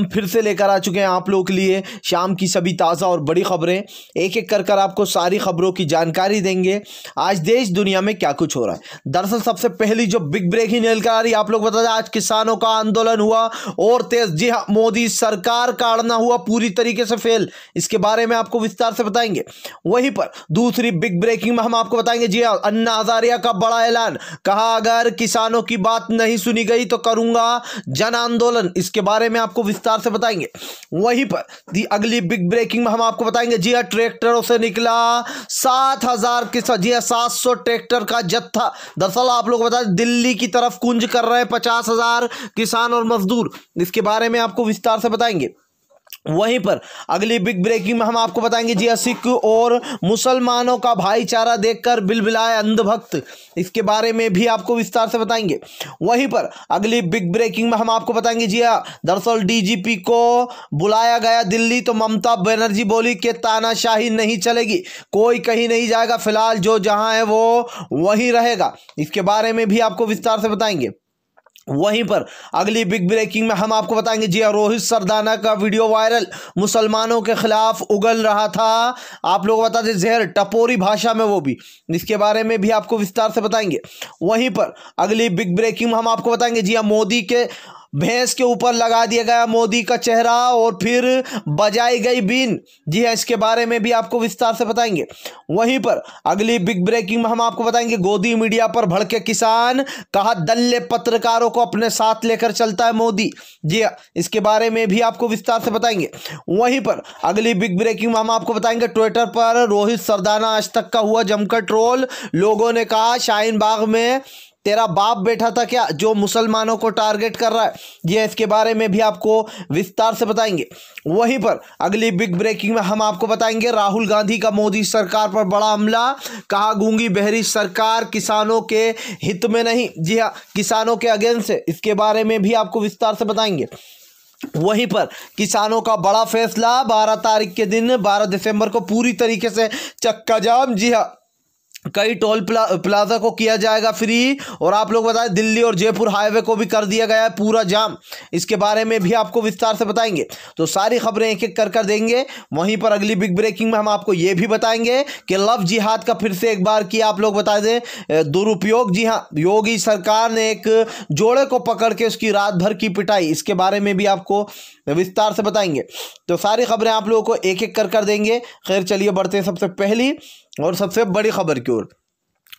हम फिर से लेकर आ चुके हैं आप लोगों के लिए शाम की सभी ताज़ा और बड़ी खबरें एक एक कर कर आपको सारी खबरों की जानकारी देंगे आज देश दुनिया में क्या कुछ हो रहा है दरअसल सबसे पहली जो बिग ब्रेकिंग है आप लोग बता दें आज किसानों का आंदोलन हुआ और तेज जी हाँ मोदी सरकार का अड़ना हुआ पूरी तरीके से फेल इसके बारे में आपको विस्तार से बताएंगे वहीं पर दूसरी बिग ब्रेकिंग में हम आपको बताएंगे जी हाँ अन्ना हजारिया का बड़ा ऐलान कहा अगर किसानों की बात नहीं सुनी गई तो करूँगा जन आंदोलन इसके बारे में आपको विस्तार विस्तार से बताएंगे वहीं पर दी अगली बिग ब्रेकिंग में हम आपको बताएंगे जी हाँ ट्रैक्टरों से निकला सात हजार किसान जी हाँ सात सौ ट्रैक्टर का जत्था दरअसल आप लोग बता दिल्ली की तरफ कुंज कर रहे हैं पचास हजार किसान और मजदूर इसके बारे में आपको विस्तार से बताएंगे वहीं पर अगली बिग ब्रेकिंग में हम आपको बताएंगे जी सिख और मुसलमानों का भाईचारा देखकर बिलबिलाए अंधभक्त इसके बारे में भी आपको विस्तार से बताएंगे वहीं पर अगली बिग ब्रेकिंग में हम आपको बताएंगे जी हाँ, दरअसल डीजीपी को बुलाया गया दिल्ली तो ममता बनर्जी बोली कि तानाशाही नहीं चलेगी कोई कहीं नहीं जाएगा फिलहाल जो जहाँ है वो वहीं रहेगा इसके बारे में भी आपको विस्तार से बताएंगे वहीं पर अगली बिग ब्रेकिंग में हम आपको बताएंगे जी हाँ, रोहित सरदाना का वीडियो वायरल मुसलमानों के खिलाफ उगल रहा था आप लोग बता दें जहर टपोरी भाषा में वो भी इसके बारे में भी आपको विस्तार से बताएंगे वहीं पर अगली बिग ब्रेकिंग में हम आपको बताएंगे जी हाँ, मोदी के भैंस के ऊपर लगा दिया गया मोदी का चेहरा और फिर बजाई गई बीन जी हाँ इसके बारे में भी आपको विस्तार से बताएंगे वहीं पर अगली बिग ब्रेकिंग में हम आपको बताएंगे गोदी मीडिया पर भड़के किसान कहा दल्ले पत्रकारों को अपने साथ लेकर चलता है मोदी जी हाँ इसके बारे में भी आपको विस्तार से बताएंगे वहीं पर अगली बिग ब्रेकिंग में हम आपको बताएंगे ट्विटर पर रोहित सरदाना आज तक का हुआ जमकर ट्रोल लोगों ने कहा शाहीन बाग में तेरा बाप बैठा था क्या जो मुसलमानों को टारगेट कर रहा है यह इसके बारे में भी आपको विस्तार से बताएंगे वहीं पर अगली बिग ब्रेकिंग में हम आपको बताएंगे राहुल गांधी का मोदी सरकार पर बड़ा हमला कहा गूंगी बहरी सरकार किसानों के हित में नहीं जी हाँ किसानों के अगेंस्ट है इसके बारे में भी आपको विस्तार से बताएंगे वहीं पर किसानों का बड़ा फैसला 12 तारीख के दिन 12 दिसंबर को पूरी तरीके से चक्का जाम जी हाँ कई टोल प्ला, प्लाजा को किया जाएगा फ्री और आप लोग बताएं दिल्ली और जयपुर हाईवे को भी कर दिया गया है पूरा जाम इसके बारे में भी आपको विस्तार से बताएंगे तो सारी खबरें एक एक कर कर देंगे वहीं पर अगली बिग ब्रेकिंग में हम आपको ये भी बताएंगे कि लव जिहाद का फिर से एक बार किया आप लोग बता दें दुरुपयोग जी हाँ योगी सरकार ने एक जोड़े को पकड़ के उसकी रात भर की पिटाई इसके बारे में भी आपको विस्तार से बताएंगे तो सारी खबरें आप लोगों को एक एक कर कर देंगे खैर चलिए बढ़ते सबसे पहली और सबसे बड़ी ख़बर की ओर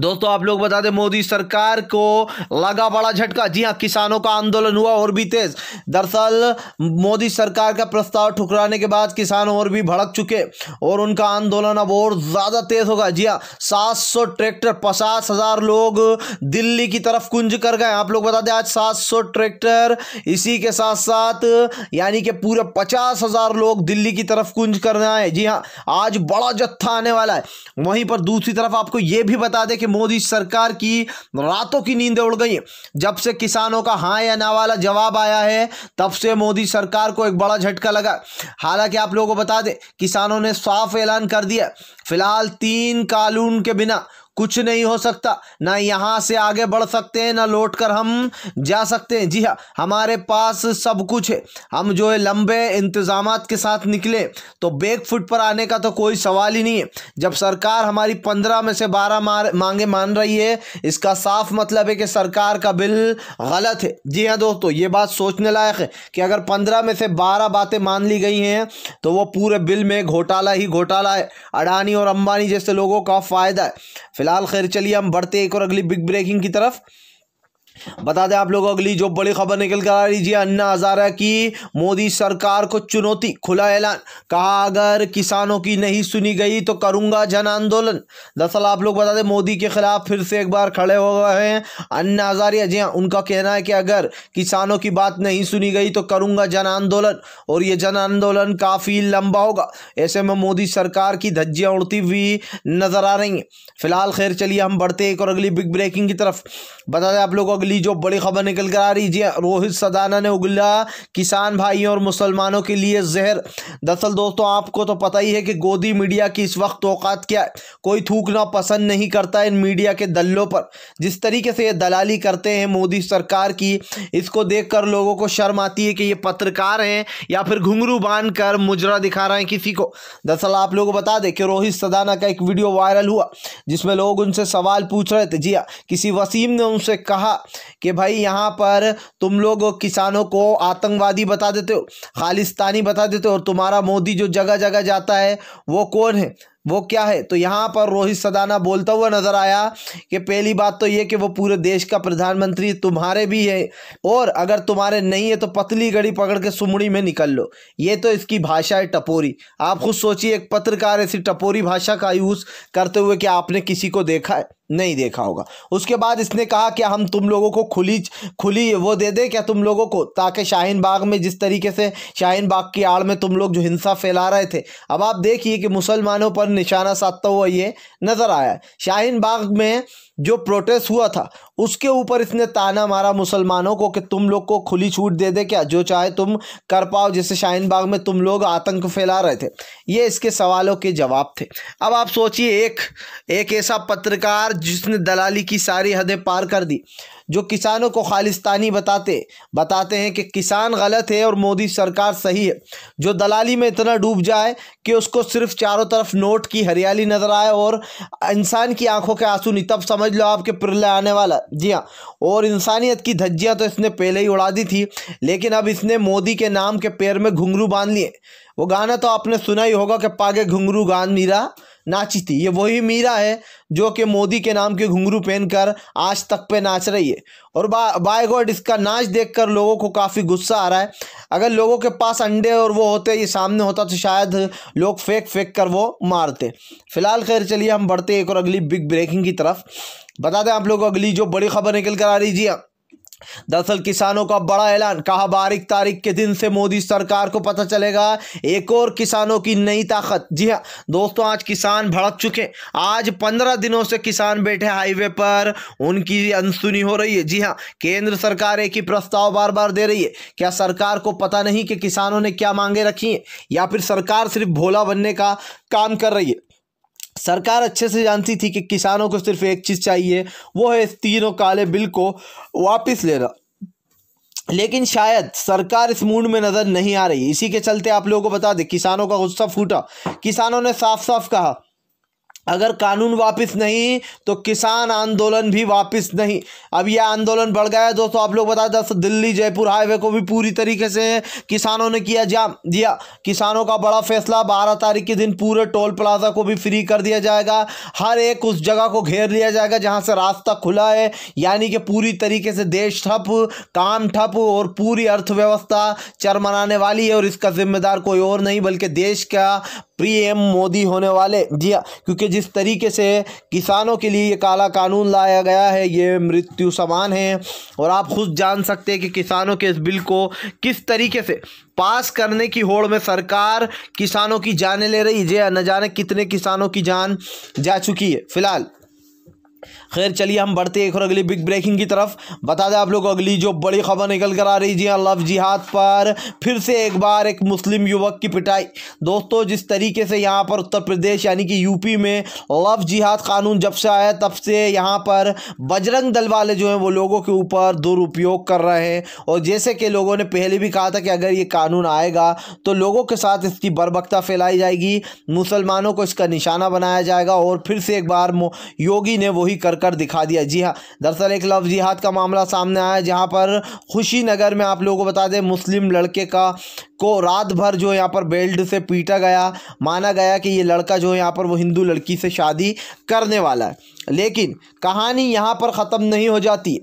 दोस्तों आप लोग बता दें मोदी सरकार को लगा बड़ा झटका जी हाँ किसानों का आंदोलन हुआ और भी तेज दरअसल मोदी सरकार का प्रस्ताव ठुकराने के बाद किसान और भी भड़क चुके और उनका आंदोलन अब और ज़्यादा तेज होगा जी हाँ सात ट्रैक्टर पचास हज़ार लोग दिल्ली की तरफ कुंज कर गए आप लोग बता दें आज सात ट्रैक्टर इसी के साथ साथ यानी कि पूरे पचास हज़ार लोग दिल्ली की तरफ कुंज रहे हैं जी हाँ आज बड़ा जत्था आने वाला है वहीं पर दूसरी तरफ आपको ये भी बता दें कि मोदी सरकार की रातों की नींदें उड़ गई जब से किसानों का हाँ या ना वाला जवाब आया है तब से मोदी सरकार को एक बड़ा झटका लगा हालांकि आप लोगों को बता दें किसानों ने साफ ऐलान कर दिया फिलहाल तीन कानून के बिना कुछ नहीं हो सकता ना यहाँ से आगे बढ़ सकते हैं ना लौट कर हम जा सकते हैं जी हाँ हमारे पास सब कुछ है हम जो है लंबे इंतजाम के साथ निकले तो बेग फुट पर आने का तो कोई सवाल ही नहीं है जब सरकार हमारी पंद्रह में से बारह मांगे मान रही है इसका साफ मतलब है कि सरकार का बिल गलत है जी हाँ दोस्तों ये बात सोचने लायक है कि अगर पंद्रह में से बारह बातें मान ली गई हैं तो वो पूरे बिल में घोटाला ही घोटाला है अडानी और अंबानी जैसे लोगों का फ़ायदा है फिलहाल खैर चलिए हम बढ़ते एक और अगली बिग ब्रेकिंग की तरफ बता दें आप लोगों को अगली जो बड़ी खबर निकल कर आ रही है अन्ना हजारा की मोदी सरकार को चुनौती खुला ऐलान कहा अगर किसानों की नहीं सुनी गई तो करूंगा जन आंदोलन दरअसल आप लोग बता दें मोदी के खिलाफ फिर से एक बार खड़े हो गए हैं अन्ना हजारिया जी हाँ उनका कहना है कि अगर किसानों की बात नहीं सुनी गई तो करूंगा जन आंदोलन और ये जन आंदोलन काफ़ी लंबा होगा ऐसे में मोदी सरकार की धज्जियाँ उड़ती हुई नजर आ रही हैं फिलहाल खैर चलिए हम बढ़ते एक और अगली बिग ब्रेकिंग की तरफ बता दें आप लोग अगली अगली जो बड़ी खबर निकल कर आ रही जी रोहित सदाना ने उगला किसान भाइयों और मुसलमानों के लिए जहर दरअसल दोस्तों आपको तो पता ही है कि गोदी मीडिया की इस वक्त औकात क्या कोई थूकना पसंद नहीं करता इन मीडिया के दलों पर जिस तरीके से ये दलाली करते हैं मोदी सरकार की इसको देख कर लोगों को शर्म आती है कि ये पत्रकार हैं या फिर घुंगरू बांध कर मुजरा दिखा रहे हैं किसी को दरअसल आप लोगों को बता दें कि रोहित सदाना का एक वीडियो वायरल हुआ जिसमें लोग उनसे सवाल पूछ रहे थे जी हाँ, किसी वसीम ने उनसे कहा कि भाई यहाँ पर तुम लोग किसानों को आतंकवादी बता देते हो खालिस्तानी बता देते हो और तुम्हारा मोदी जो जगह जगह जाता है वो कौन है वो क्या है तो यहाँ पर रोहित सदाना बोलता हुआ नज़र आया कि पहली बात तो ये कि वो पूरे देश का प्रधानमंत्री तुम्हारे भी है और अगर तुम्हारे नहीं है तो पतली गड़ी पकड़ के सुमड़ी में निकल लो ये तो इसकी भाषा है टपोरी आप खुद सोचिए एक पत्रकार ऐसी टपोरी भाषा का यूज़ करते हुए कि आपने किसी को देखा है नहीं देखा होगा उसके बाद इसने कहा कि हम तुम लोगों को खुली खुली वो दे दे क्या तुम लोगों को ताकि शाहीन बाग में जिस तरीके से शाहीन बाग की आड़ में तुम लोग जो हिंसा फैला रहे थे अब आप देखिए कि मुसलमानों पर निशाना साधता हुआ ये नज़र आया शाहीन बाग में जो प्रोटेस्ट हुआ था उसके ऊपर इसने ताना मारा मुसलमानों को कि तुम लोग को खुली छूट दे दे क्या जो चाहे तुम कर पाओ जैसे शाहीन बाग में तुम लोग आतंक फैला रहे थे ये इसके सवालों के जवाब थे अब आप सोचिए एक एक ऐसा पत्रकार जिसने दलाली की सारी हदें पार कर दी जो किसानों को खालिस्तानी बताते बताते हैं कि किसान गलत है और मोदी सरकार सही है जो दलाली में इतना डूब जाए कि उसको सिर्फ चारों तरफ नोट की हरियाली नज़र आए और इंसान की आंखों के आंसू नहीं तब समझ लो आपके प्रलय आने वाला जी हाँ और इंसानियत की धज्जियाँ तो इसने पहले ही उड़ा दी थी लेकिन अब इसने मोदी के नाम के पैर में घुंघरू बांध लिए वो गाना तो आपने सुना ही होगा कि पागे घुंघरू गान मीरा नाची थी ये वही मीरा है जो कि मोदी के नाम के घुंघरू पहनकर आज तक पे नाच रही है और बा बाय गॉड इसका नाच देखकर लोगों को काफ़ी गुस्सा आ रहा है अगर लोगों के पास अंडे और वो होते ये सामने होता तो शायद लोग फेंक फेंक कर वो मारते फिलहाल खैर चलिए हम बढ़ते एक और अगली बिग ब्रेकिंग की तरफ बता दें आप लोगों को अगली जो बड़ी खबर निकल कर आ रही जी हाँ दरअसल किसानों का बड़ा ऐलान कहा बारिक तारीख के दिन से मोदी सरकार को पता चलेगा एक और किसानों की नई ताकत जी हाँ दोस्तों आज किसान भड़क चुके आज पंद्रह दिनों से किसान बैठे हाईवे पर उनकी अनसुनी हो रही है जी हाँ केंद्र सरकार एक ही प्रस्ताव बार बार दे रही है क्या सरकार को पता नहीं कि किसानों ने क्या मांगे रखी है या फिर सरकार सिर्फ भोला बनने का काम कर रही है सरकार अच्छे से जानती थी कि किसानों को सिर्फ एक चीज़ चाहिए वो है इस तीनों काले बिल को वापस लेना लेकिन शायद सरकार इस मूड में नज़र नहीं आ रही इसी के चलते आप लोगों को बता दें किसानों का गुस्सा फूटा किसानों ने साफ साफ कहा अगर कानून वापस नहीं तो किसान आंदोलन भी वापस नहीं अब यह आंदोलन बढ़ गया है दोस्तों आप लोग बता दें दिल्ली जयपुर हाईवे को भी पूरी तरीके से किसानों ने किया जाम दिया किसानों का बड़ा फैसला बारह तारीख के दिन पूरे टोल प्लाजा को भी फ्री कर दिया जाएगा हर एक उस जगह को घेर लिया जाएगा जहाँ से रास्ता खुला है यानी कि पूरी तरीके से देश ठप काम ठप और पूरी अर्थव्यवस्था चरमनाने वाली है और इसका जिम्मेदार कोई और नहीं बल्कि देश का पीएम मोदी होने वाले जी हाँ क्योंकि जिस तरीके से किसानों के लिए ये काला कानून लाया गया है ये मृत्यु समान है और आप खुद जान सकते हैं कि किसानों के इस बिल को किस तरीके से पास करने की होड़ में सरकार किसानों की जाने ले रही है न जाने कितने किसानों की जान जा चुकी है फिलहाल खैर चलिए हम बढ़ते एक और अगली बिग ब्रेकिंग की तरफ बता दें आप लोग अगली जो बड़ी खबर निकल कर आ रही जी हाँ, लव जिहाद पर फिर से एक बार एक मुस्लिम युवक की पिटाई दोस्तों जिस तरीके से यहाँ पर उत्तर प्रदेश यानी कि यूपी में लव जिहाद कानून जब से आया तब से यहाँ पर बजरंग दल वाले जो हैं वो लोगों के ऊपर दुरुपयोग कर रहे हैं और जैसे कि लोगों ने पहले भी कहा था कि अगर ये कानून आएगा तो लोगों के साथ इसकी बर्बकता फैलाई जाएगी मुसलमानों को इसका निशाना बनाया जाएगा और फिर से एक बार योगी ने वही कर कर दिखा दिया जी हाँ दरअसल एक लव जिहाद का मामला सामने आया जहाँ पर खुशी नगर में आप लोगों को बता दें मुस्लिम लड़के का को रात भर जो यहाँ पर बेल्ट से पीटा गया माना गया कि ये लड़का जो यहाँ पर वो हिंदू लड़की से शादी करने वाला है लेकिन कहानी यहाँ पर ख़त्म नहीं हो जाती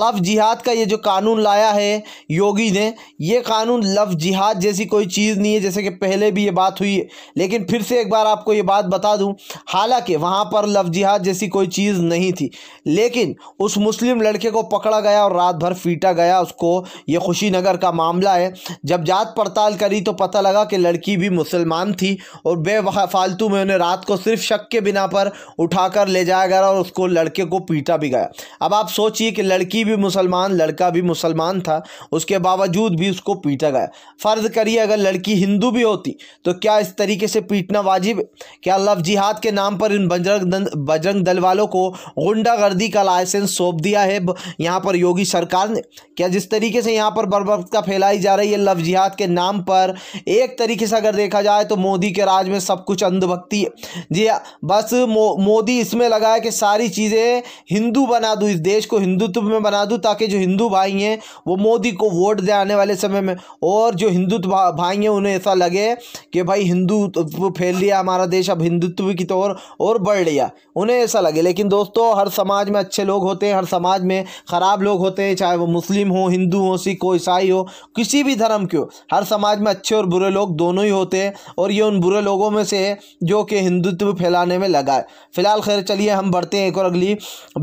लव जिहाद का ये जो कानून लाया है योगी ने ये कानून लव जिहाद जैसी कोई चीज़ नहीं है जैसे कि पहले भी ये बात हुई है लेकिन फिर से एक बार आपको ये बात बता दूं हालांकि वहाँ पर लव जिहाद जैसी कोई चीज़ नहीं थी लेकिन उस मुस्लिम लड़के को पकड़ा गया और रात भर फीटा गया उसको ये खुशीनगर का मामला है जब जात पड़ताल करी तो पता लगा कि लड़की भी मुसलमान थी और बेवहा फालतू में उन्हें रात को सिर्फ शक के बिना पर उठाकर ले जाया गया और उसको लड़के को पीटा भी गया अब आप सोचिए कि लड़की लड़की भी मुसलमान लड़का भी मुसलमान था उसके बावजूद भी उसको पीटा गया फ़र्ज़ करिए अगर लड़की हिंदू भी होती तो क्या इस तरीके से पीटना वाजिब है क्या लव जिहाद के नाम पर इन बजरंग बजरंग दल वालों को गुंडागर्दी का लाइसेंस सौंप दिया है यहाँ पर योगी सरकार ने क्या जिस तरीके से यहाँ पर बर्बरता फैलाई जा रही है लव जिहाद के नाम पर एक तरीके से अगर देखा जाए तो मोदी के राज में सब कुछ अंधभक्ति है जी हाँ, बस मो, मोदी इसमें लगा है कि सारी चीज़ें हिंदू बना दूँ इस देश को हिंदुत्व में में बना दूँ ताकि जो हिंदू भाई हैं वो मोदी को वोट दें आने वाले समय में और जो हिंदू भाई हैं उन्हें ऐसा लगे कि भाई हिंदुत्व फैल लिया हमारा देश अब हिंदुत्व की तौर और बढ़ लिया उन्हें ऐसा लगे लेकिन दोस्तों हर समाज में अच्छे लोग होते हैं हर समाज में ख़राब लोग होते हैं चाहे वो मुस्लिम हो हिंदू हो सिख हो ईसाई हो किसी भी धर्म के हो हर समाज में अच्छे और बुरे लोग दोनों ही होते हैं और ये उन बुरे लोगों में से है जो कि हिंदुत्व फैलाने में लगा है फिलहाल खैर चलिए हम बढ़ते हैं एक और अगली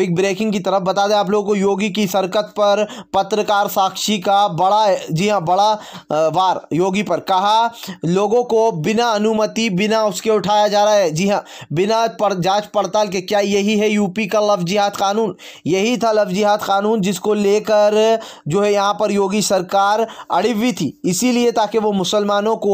बिग ब्रेकिंग की तरफ बता दें आप लोगों को योगी योगी की सरकत पर पत्रकार साक्षी का बड़ा जी हाँ बड़ा वार योगी पर कहा लोगों को बिना अनुमति बिना उसके उठाया जा रहा है जी हाँ बिना पर जांच पड़ताल के क्या यही है यूपी का लफ जिहाद कानून यही था लफ जिहाद कानून जिसको लेकर जो है यहाँ पर योगी सरकार अड़ी हुई थी इसीलिए ताकि वो मुसलमानों को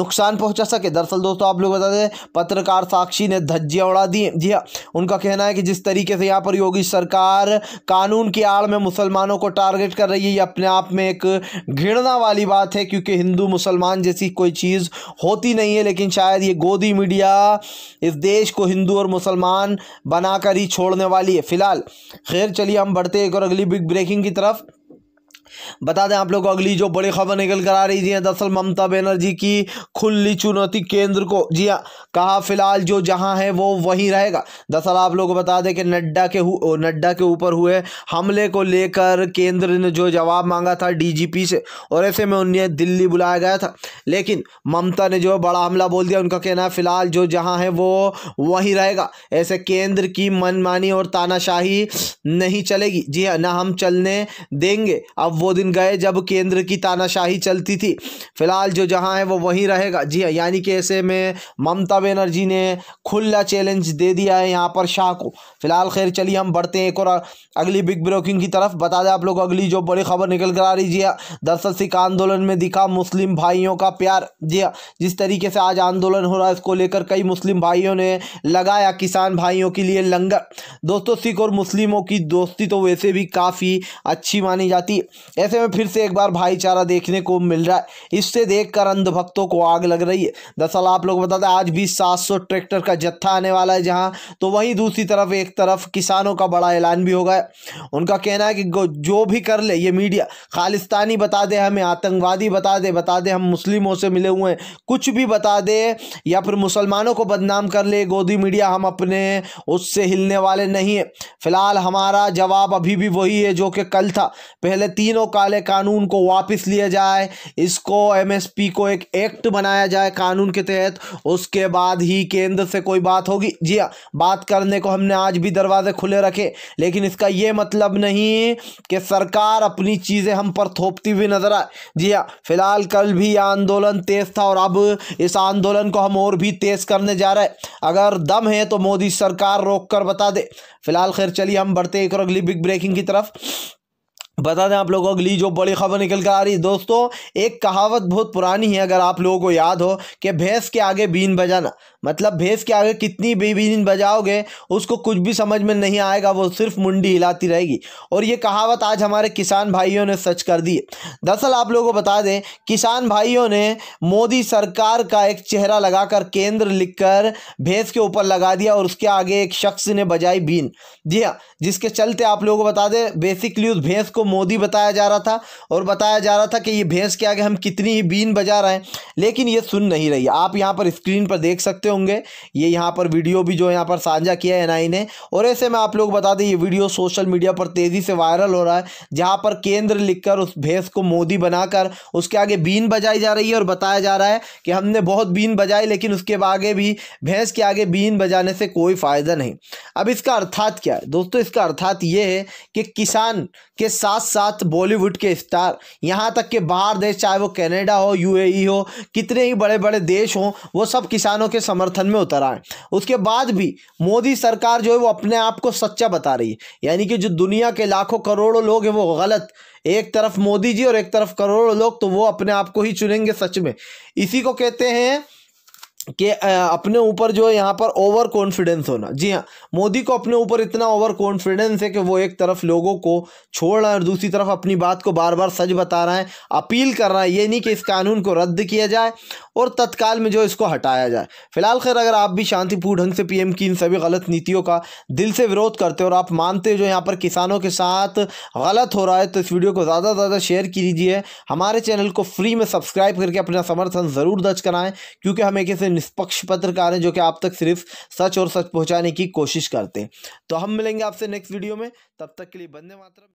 नुकसान पहुँचा सके दरअसल दोस्तों आप लोग बता दें पत्रकार साक्षी ने धज्जियाँ उड़ा दी जी हाँ उनका कहना है कि जिस तरीके से यहाँ पर योगी सरकार कानून के की आड़ में मुसलमानों को टारगेट कर रही है ये अपने आप में एक घृणा वाली बात है क्योंकि हिंदू मुसलमान जैसी कोई चीज़ होती नहीं है लेकिन शायद ये गोदी मीडिया इस देश को हिंदू और मुसलमान बनाकर ही छोड़ने वाली है फिलहाल खैर चलिए हम बढ़ते एक और अगली बिग ब्रेकिंग की तरफ बता दें आप लोग अगली जो बड़ी खबर निकल कर आ रही जी दरअसल ममता बनर्जी की खुली चुनौती केंद्र को जी हाँ कहा फिलहाल जो जहां है वो वहीं रहेगा दरअसल आप लोग बता दें कि नड्डा के नड्डा के ऊपर हुए हमले को लेकर केंद्र ने जो जवाब मांगा था डीजीपी से और ऐसे में उन्हें दिल्ली बुलाया गया था लेकिन ममता ने जो बड़ा हमला बोल दिया उनका कहना है फिलहाल जो जहां है वो वहीं रहेगा ऐसे केंद्र की मनमानी और तानाशाही नहीं चलेगी जी हाँ ना हम चलने देंगे अब वो दिन गए जब केंद्र की तानाशाही चलती थी फिलहाल जो जहां है वो वहीं रहेगा जी हाँ यानी कि ऐसे में ममता बनर्जी ने खुला चैलेंज दे दिया है यहाँ पर शाह को फिलहाल खैर चलिए हम बढ़ते हैं एक और अगली बिग ब्रोकिंग की तरफ बता दें आप लोग अगली जो बड़ी खबर निकल कर आ रही जी हाँ, दरअसल सिख आंदोलन में दिखा मुस्लिम भाइयों का प्यार जी हाँ, जिस तरीके से आज आंदोलन हो रहा है इसको लेकर कई मुस्लिम भाइयों ने लगाया किसान भाइयों के लिए लंगर दोस्तों सिख और मुस्लिमों की दोस्ती तो वैसे भी काफ़ी अच्छी मानी जाती है ऐसे में फिर से एक बार भाईचारा देखने को मिल रहा है इससे देखकर अंधभक्तों को आग लग रही है दरअसल आप लोग बताते आज भी सात ट्रैक्टर का जत्था आने वाला है जहाँ तो वहीं दूसरी तरफ एक तरफ किसानों का बड़ा ऐलान भी होगा उनका कहना है कि जो भी कर ले ये मीडिया खालिस्तानी बता दे हमें आतंकवादी बता दे बता दे हम मुस्लिमों से मिले हुए हैं कुछ भी बता दे या फिर मुसलमानों को बदनाम कर ले गोदी मीडिया हम अपने उससे हिलने वाले नहीं है फिलहाल हमारा जवाब अभी भी वही है जो कि कल था पहले तीनों तीनों काले कानून को वापस लिया जाए इसको एमएसपी को एक एक्ट बनाया जाए कानून के तहत उसके बाद ही केंद्र से कोई बात होगी जी हाँ बात करने को हमने आज भी दरवाजे खुले रखे लेकिन इसका ये मतलब नहीं कि सरकार अपनी चीज़ें हम पर थोपती हुई नजर आए जी हाँ फिलहाल कल भी आंदोलन तेज था और अब इस आंदोलन को हम और भी तेज करने जा रहे अगर दम है तो मोदी सरकार रोक कर बता दे फिलहाल खैर चलिए हम बढ़ते एक और अगली बिग ब्रेकिंग की तरफ बता दें आप लोगों को अगली जो बड़ी खबर निकल कर आ रही है दोस्तों एक कहावत बहुत पुरानी है अगर आप लोगों को याद हो कि भैंस के आगे बीन बजाना मतलब भैंस के आगे कितनी भी बजाओगे उसको कुछ भी समझ में नहीं आएगा वो सिर्फ मुंडी हिलाती रहेगी और ये कहावत आज हमारे किसान भाइयों ने सच कर दी दरअसल आप लोगों को बता दें किसान भाइयों ने मोदी सरकार का एक चेहरा लगाकर केंद्र लिखकर भैंस के ऊपर लगा दिया और उसके आगे एक शख्स ने बजाई बीन जी हाँ जिसके चलते आप लोगों को बता दें बेसिकली उस भैंस को मोदी बताया जा रहा था और बताया जा रहा था कि ये भैंस के आगे हम कितनी ही बीन बजा रहे हैं लेकिन ये सुन नहीं रही आप यहाँ पर स्क्रीन पर देख सकते होंगे ये यहाँ पर वीडियो भी जो यहाँ पर साझा किया है एनआई ने और ऐसे में आप लोग बता दें ये वीडियो सोशल मीडिया पर तेज़ी से वायरल हो रहा है जहाँ पर केंद्र लिखकर उस भैंस को मोदी बनाकर उसके आगे बीन बजाई जा रही है और बताया जा रहा है कि हमने बहुत बीन बजाई लेकिन उसके आगे भी भैंस के आगे बीन बजाने से कोई फ़ायदा नहीं अब इसका अर्थात क्या है दोस्तों इसका अर्थात ये है कि किसान के साथ साथ बॉलीवुड के स्टार यहाँ तक के बाहर देश चाहे वो कनाडा हो यूएई हो कितने ही बड़े बड़े देश हों वो सब किसानों के समय समर्थन में उतर आए उसके बाद भी मोदी सरकार जो है वो अपने आप को सच्चा बता रही है यानी कि जो दुनिया के लाखों करोड़ों लोग हैं वो गलत एक तरफ मोदी जी और एक तरफ करोड़ों लोग तो वो अपने आप को ही चुनेंगे सच में इसी को कहते हैं कि अपने ऊपर जो है यहाँ पर ओवर कॉन्फिडेंस होना जी हाँ मोदी को अपने ऊपर इतना ओवर कॉन्फिडेंस है कि वो एक तरफ लोगों को छोड़ रहा है और दूसरी तरफ अपनी बात को बार बार सच बता रहा है अपील कर रहा है ये नहीं कि इस कानून को रद्द किया जाए और तत्काल में जो इसको हटाया जाए फिलहाल खैर अगर आप भी शांतिपूर्ण ढंग से पी की इन सभी गलत नीतियों का दिल से विरोध करते हो और आप मानते हो जो यहाँ पर किसानों के साथ गलत हो रहा है तो इस वीडियो को ज़्यादा से ज़्यादा शेयर कीजिए हमारे चैनल को फ्री में सब्सक्राइब करके अपना समर्थन ज़रूर दर्ज कराएँ क्योंकि हम एक ऐसे निष्पक्ष पत्रकार हैं जो कि आप तक सिर्फ सच और सच पहुंचाने की कोशिश करते हैं तो हम मिलेंगे आपसे नेक्स्ट वीडियो में तब तक के लिए बंदे मातरम